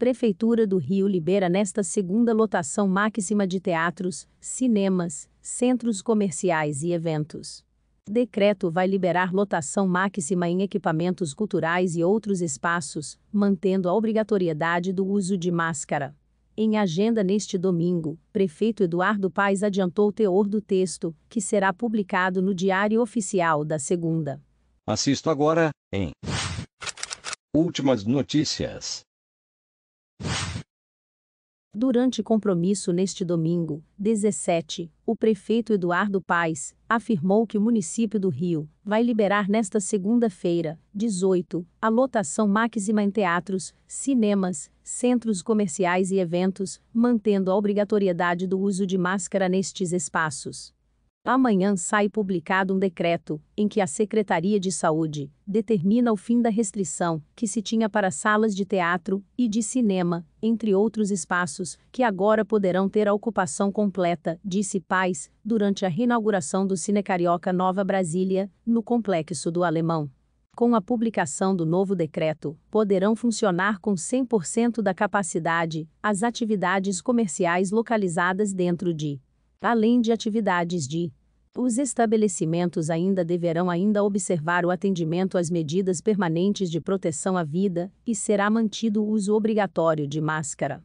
Prefeitura do Rio libera nesta segunda lotação máxima de teatros, cinemas, centros comerciais e eventos. Decreto vai liberar lotação máxima em equipamentos culturais e outros espaços, mantendo a obrigatoriedade do uso de máscara. Em agenda neste domingo, prefeito Eduardo Paes adiantou o teor do texto, que será publicado no Diário Oficial da segunda. Assisto agora, em Últimas notícias. Durante compromisso neste domingo, 17, o prefeito Eduardo Paes afirmou que o município do Rio vai liberar nesta segunda-feira, 18, a lotação máxima em teatros, cinemas, centros comerciais e eventos, mantendo a obrigatoriedade do uso de máscara nestes espaços. Amanhã sai publicado um decreto, em que a Secretaria de Saúde determina o fim da restrição que se tinha para salas de teatro e de cinema, entre outros espaços, que agora poderão ter a ocupação completa, disse Paz, durante a reinauguração do Cine Carioca Nova Brasília, no complexo do Alemão. Com a publicação do novo decreto, poderão funcionar com 100% da capacidade as atividades comerciais localizadas dentro de além de atividades de os estabelecimentos ainda deverão ainda observar o atendimento às medidas permanentes de proteção à vida e será mantido o uso obrigatório de máscara.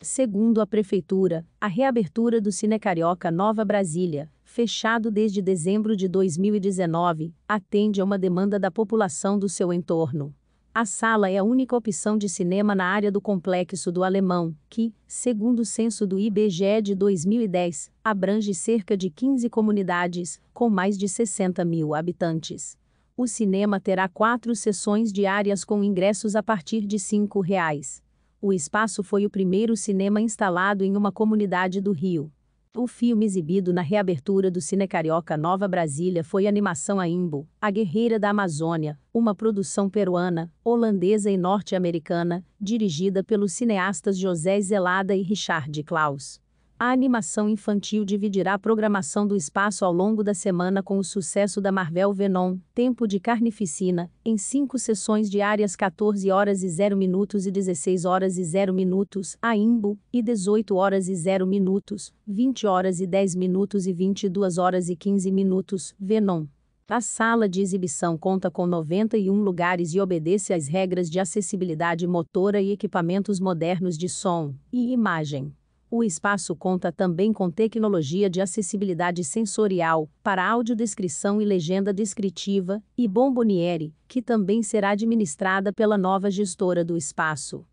Segundo a prefeitura, a reabertura do Cine Carioca Nova Brasília, fechado desde dezembro de 2019, atende a uma demanda da população do seu entorno. A sala é a única opção de cinema na área do complexo do Alemão, que, segundo o censo do IBGE é de 2010, abrange cerca de 15 comunidades, com mais de 60 mil habitantes. O cinema terá quatro sessões diárias com ingressos a partir de R$ reais. O espaço foi o primeiro cinema instalado em uma comunidade do Rio. O filme exibido na reabertura do Cine Carioca Nova Brasília foi a animação Aimbo, A Guerreira da Amazônia, uma produção peruana, holandesa e norte-americana, dirigida pelos cineastas José Zelada e Richard Klaus. A animação infantil dividirá a programação do espaço ao longo da semana com o sucesso da Marvel Venom, Tempo de Carnificina, em cinco sessões diárias 14 horas e 0 minutos e 16 horas e 0 minutos, Aimbo, e 18 horas e 0 minutos, 20 horas e 10 minutos e 22 horas e 15 minutos, Venom. A sala de exibição conta com 91 lugares e obedece às regras de acessibilidade motora e equipamentos modernos de som e imagem. O espaço conta também com tecnologia de acessibilidade sensorial, para audiodescrição e legenda descritiva, e Bomboniere, que também será administrada pela nova gestora do espaço.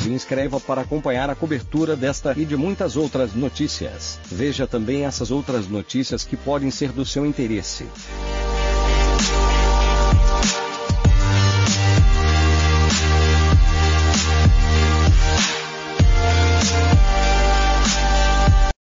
Se inscreva para acompanhar a cobertura desta e de muitas outras notícias. Veja também essas outras notícias que podem ser do seu interesse.